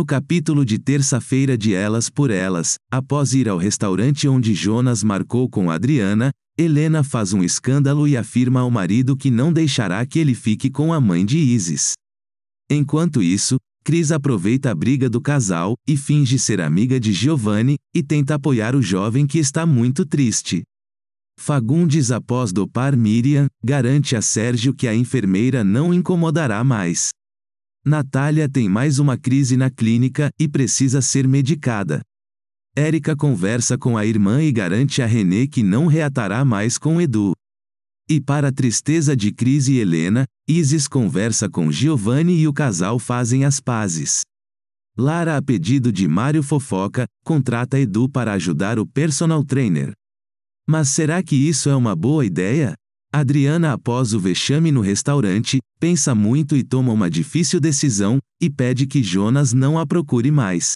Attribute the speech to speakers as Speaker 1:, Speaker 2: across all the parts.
Speaker 1: No capítulo de terça-feira de Elas por Elas, após ir ao restaurante onde Jonas marcou com Adriana, Helena faz um escândalo e afirma ao marido que não deixará que ele fique com a mãe de Isis. Enquanto isso, Cris aproveita a briga do casal e finge ser amiga de Giovanni e tenta apoiar o jovem que está muito triste. Fagundes, após dopar Miriam, garante a Sérgio que a enfermeira não incomodará mais. Natália tem mais uma crise na clínica e precisa ser medicada. Érica conversa com a irmã e garante a René que não reatará mais com Edu. E para a tristeza de Cris e Helena, Isis conversa com Giovanni e o casal fazem as pazes. Lara, a pedido de Mário Fofoca, contrata Edu para ajudar o personal trainer. Mas será que isso é uma boa ideia? Adriana, após o vexame no restaurante, pensa muito e toma uma difícil decisão, e pede que Jonas não a procure mais.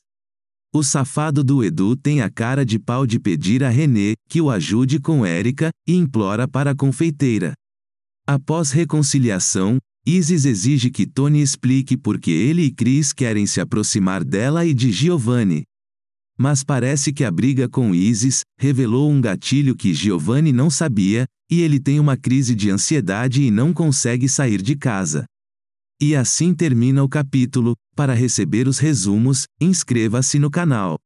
Speaker 1: O safado do Edu tem a cara de pau de pedir a René que o ajude com Érica e implora para a confeiteira. Após reconciliação, Isis exige que Tony explique por que ele e Chris querem se aproximar dela e de Giovanni. Mas parece que a briga com Isis revelou um gatilho que Giovanni não sabia, e ele tem uma crise de ansiedade e não consegue sair de casa. E assim termina o capítulo. Para receber os resumos, inscreva-se no canal.